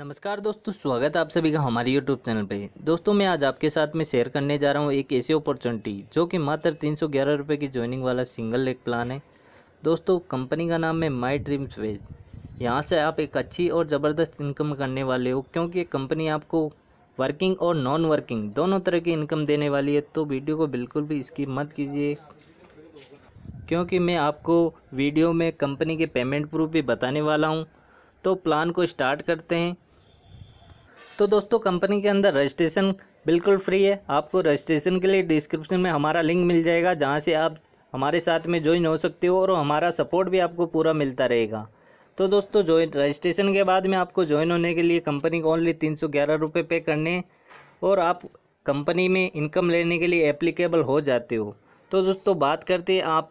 नमस्कार दोस्तों स्वागत है आप सभी का हमारे यूट्यूब चैनल पे दोस्तों मैं आज आपके साथ में शेयर करने जा रहा हूँ एक ऐसी अपॉर्चुनिटी जो कि मात्र तीन सौ ग्यारह रुपये की ज्वाइनिंग वाला सिंगल लेग प्लान है दोस्तों कंपनी का नाम है माई ड्रीम्स वेज यहाँ से आप एक अच्छी और ज़बरदस्त इनकम करने वाले हो क्योंकि ये कंपनी आपको वर्किंग और नॉन वर्किंग दोनों तरह की इनकम देने वाली है तो वीडियो को बिल्कुल भी इसकी मत कीजिए क्योंकि मैं आपको वीडियो में कंपनी के पेमेंट प्रूफ भी बताने वाला हूँ तो प्लान को स्टार्ट करते हैं तो दोस्तों कंपनी के अंदर रजिस्ट्रेशन बिल्कुल फ्री है आपको रजिस्ट्रेशन के लिए डिस्क्रिप्शन में हमारा लिंक मिल जाएगा जहाँ से आप हमारे साथ में ज्वाइन हो सकते हो और हमारा सपोर्ट भी आपको पूरा मिलता रहेगा तो दोस्तों ज्वाइन रजिस्ट्रेशन के बाद में आपको ज्वाइन होने के लिए कंपनी को ओनली तीन सौ ग्यारह रुपये पे करने और आप कंपनी में इनकम लेने के लिए एप्लीकेबल हो जाते हो तो दोस्तों बात करते हैं आप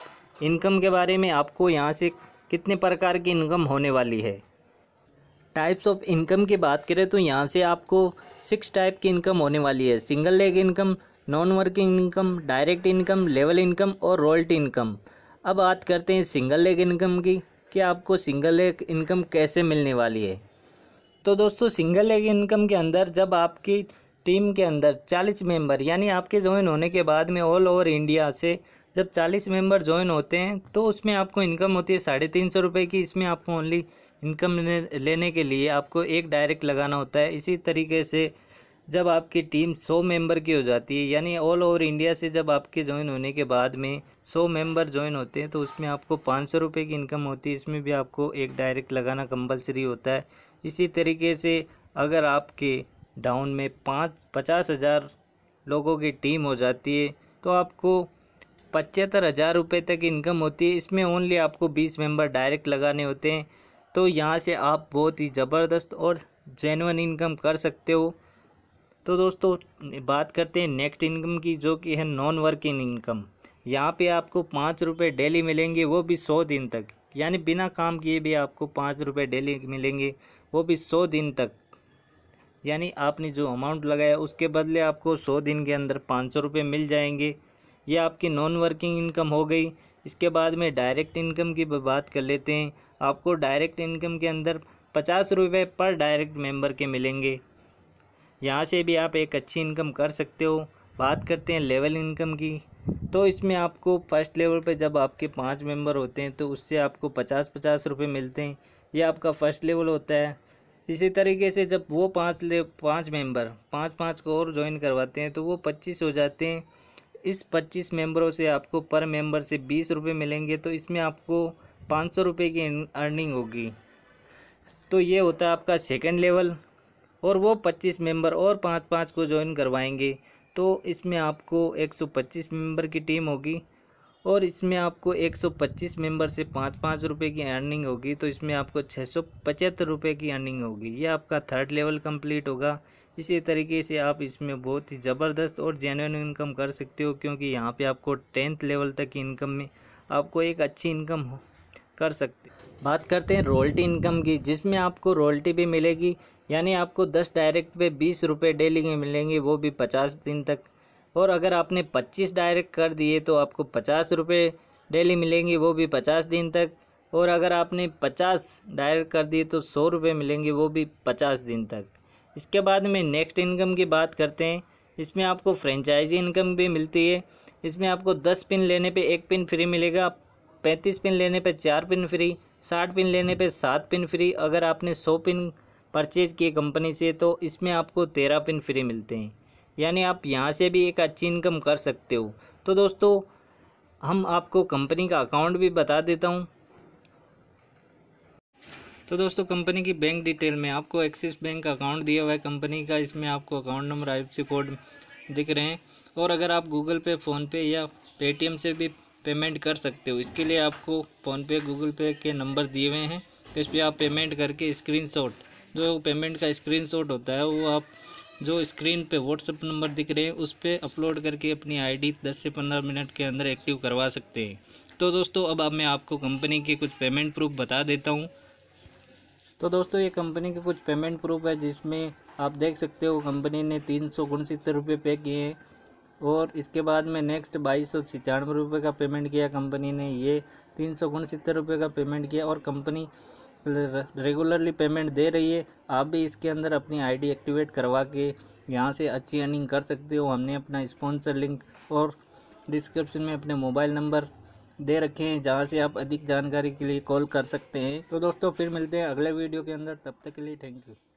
इनकम के बारे में आपको यहाँ से कितने प्रकार की इनकम होने वाली है टाइप्स ऑफ इनकम की बात करें तो यहाँ से आपको सिक्स टाइप की इनकम होने वाली है single leg income non working income direct income level income और रॉयल्टी इनकम अब बात करते हैं सिंगल लेग इनकम की कि आपको सिंगल लेग इनकम कैसे मिलने वाली है तो दोस्तों सिंगल लेग इनकम के अंदर जब आपकी टीम के अंदर चालीस मेंबर यानी आपके ज्वाइन होने के बाद में ऑल ओवर इंडिया से जब चालीस मेंबर ज्वाइन होते हैं तो उसमें आपको इनकम होती है साढ़े तीन सौ रुपये की इसमें आपको ओनली इनकम लेने के लिए आपको एक डायरेक्ट लगाना होता है इसी तरीके से जब आपकी टीम सौ मेंबर की हो जाती है यानी ऑल ओवर इंडिया से जब आपके ज्वाइन होने के बाद में सौ मेंबर ज्वाइन होते हैं तो उसमें आपको पाँच सौ रुपये की इनकम होती है इसमें भी आपको एक डायरेक्ट लगाना कंपलसरी होता है इसी तरीके से अगर आपके डाउन में पाँच पचास हज़ार लोगों की टीम हो जाती है तो आपको पचहत्तर हज़ार रुपये तक इनकम होती है इसमें ओनली आपको बीस मेंबर डायरेक्ट लगाने होते हैं तो यहाँ से आप बहुत ही ज़बरदस्त और जेनवन इनकम कर सकते हो तो दोस्तों बात करते हैं नेक्स्ट इनकम की जो कि है नॉन वर्किंग इनकम यहाँ पे आपको पाँच रुपये डेली मिलेंगे वो भी सौ दिन तक यानी बिना काम किए भी आपको पाँच रुपये डेली मिलेंगे वो भी सौ दिन तक यानी आपने जो अमाउंट लगाया उसके बदले आपको सौ दिन के अंदर पाँच सौ रुपये मिल जाएंगे ये आपकी नॉन वर्किंग इनकम हो गई इसके बाद में डायरेक्ट इनकम की बात कर लेते हैं आपको डायरेक्ट इनकम के अंदर पचास रुपये पर डायरेक्ट मेंबर के मिलेंगे यहाँ से भी आप एक अच्छी इनकम कर सकते हो बात करते हैं लेवल इनकम की तो इसमें आपको फर्स्ट लेवल पे जब आपके पांच मेंबर होते हैं तो उससे आपको पचास पचास रुपये मिलते हैं ये आपका फर्स्ट लेवल होता है इसी तरीके से जब वो पांच ले पांच मेंबर पांच पांच को और ज्वाइन करवाते हैं तो वो पच्चीस हो जाते हैं इस पच्चीस मेंबरों से आपको पर मेंबर से बीस रुपये मिलेंगे तो इसमें आपको पाँच सौ रुपये की अर्निंग होगी तो ये होता है आपका सेकंड लेवल और वो पच्चीस मेंबर और पाँच पाँच को ज्वाइन करवाएंगे तो इसमें आपको एक सौ पच्चीस मेम्बर की टीम होगी और इसमें आपको एक सौ पच्चीस मेम्बर से पाँच पाँच रुपये की अर्निंग होगी तो इसमें आपको छः सौ पचहत्तर रुपये की अर्निंग होगी ये आपका थर्ड लेवल कम्प्लीट होगा इसी तरीके से आप इसमें बहुत ही ज़बरदस्त और जेन्यन इनकम कर सकते हो क्योंकि यहाँ पे आपको टेंथ लेवल तक की इनकम में आपको एक अच्छी इनकम हो कर सकते बात करते हैं रॉयल्टी इनकम की जिसमें आपको रॉयल्टी भी मिलेगी यानी आपको दस डायरेक्ट पे बीस रुपये डेली के मिलेंगे वो भी पचास दिन तक और अगर आपने पच्चीस डायरेक्ट कर दिए तो आपको पचास रुपये डेली मिलेंगे वो भी पचास दिन तक और अगर आपने पचास डायरेक्ट कर दिए तो सौ रुपये मिलेंगे वो भी पचास दिन तक इसके बाद में नेक्स्ट इनकम की बात करते हैं इसमें आपको फ्रेंचाइजी इनकम भी मिलती है इसमें आपको दस पिन लेने पर एक पिन फ्री मिलेगा पैंतीस पिन लेने पर चार पिन फ्री साठ पिन लेने पर सात पिन फ्री अगर आपने सौ पिन परचेज किए कंपनी से तो इसमें आपको तेरह पिन फ्री मिलते हैं यानी आप यहाँ से भी एक अच्छी इनकम कर सकते हो तो दोस्तों हम आपको कंपनी का अकाउंट भी बता देता हूँ तो दोस्तों कंपनी की बैंक डिटेल में आपको एक्सिस बैंक का अकाउंट दिया हुआ है कंपनी का इसमें आपको अकाउंट नंबर आई कोड दिख रहे हैं और अगर आप गूगल पे फ़ोनपे या पेटीएम से भी पेमेंट कर सकते हो इसके लिए आपको फ़ोनपे गूगल पे के नंबर दिए हुए हैं इस पर आप पेमेंट करके स्क्रीन जो पेमेंट का स्क्रीन होता है वो आप जो स्क्रीन पे व्हाट्सअप नंबर दिख रहे हैं उस पर अपलोड करके अपनी आईडी 10 से 15 मिनट के अंदर एक्टिव करवा सकते हैं तो दोस्तों अब अब मैं आपको कंपनी के कुछ पेमेंट प्रूफ बता देता हूँ तो दोस्तों ये कंपनी के कुछ पेमेंट प्रूफ है जिसमें आप देख सकते हो कंपनी ने तीन सौ उनसत्तर रुपये पे किए हैं और इसके बाद में नेक्स्ट बाईस सौ छियानवे रुपये का पेमेंट किया कंपनी ने ये तीन सौ उनसत्तर रुपये का पेमेंट किया और कंपनी रेगुलरली पेमेंट दे रही है आप भी इसके अंदर अपनी आईडी एक्टिवेट करवा के यहाँ से अच्छी अर्निंग कर सकते हो हमने अपना स्पॉन्सर लिंक और डिस्क्रिप्शन में अपने मोबाइल नंबर दे रखे हैं जहाँ से आप अधिक जानकारी के लिए कॉल कर सकते हैं तो दोस्तों फिर मिलते हैं अगले वीडियो के अंदर तब तक के लिए थैंक यू